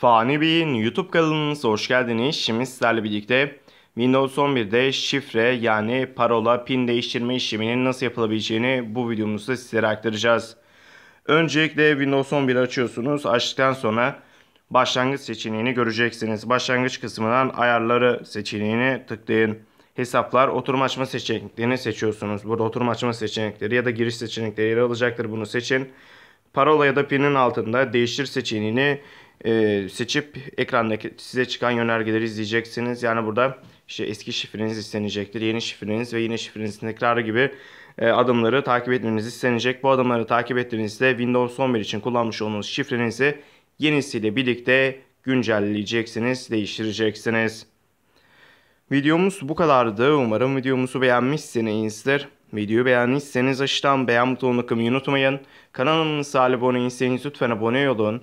Fani Bey'in YouTube kanalınıza hoş geldiniz. Şimdi sizlerle birlikte Windows 11'de şifre yani parola pin değiştirme işleminin nasıl yapılabileceğini bu videomuzda sizlere aktaracağız. Öncelikle Windows 11 açıyorsunuz. Açtıktan sonra başlangıç seçeneğini göreceksiniz. Başlangıç kısmından ayarları seçeneğini tıklayın. Hesaplar oturum açma seçeneklerini seçiyorsunuz. Burada oturum açma seçenekleri ya da giriş seçenekleri yer alacaktır. Bunu seçin. Parola ya da pinin altında değiştir seçeneğini e, seçip ekrandaki size çıkan yönergeleri izleyeceksiniz. Yani burada işte eski şifreniz istenecektir, yeni şifreniz ve yine şifrenizin tekrarı gibi e, adımları takip etmeniz istenecek. Bu adımları takip ettiğinizde Windows 11 için kullanmış olduğunuz şifrenizi yenisiyle birlikte güncelleyeceksiniz, değiştireceksiniz. Videomuz bu kadardı. Umarım videomuzu beğenmişsinizdir. Videoyu beğendiyseniz aşağıdan beğen butonuna kılmayı unutmayın. Kanalımıza abone değilseniz lütfen abone olun.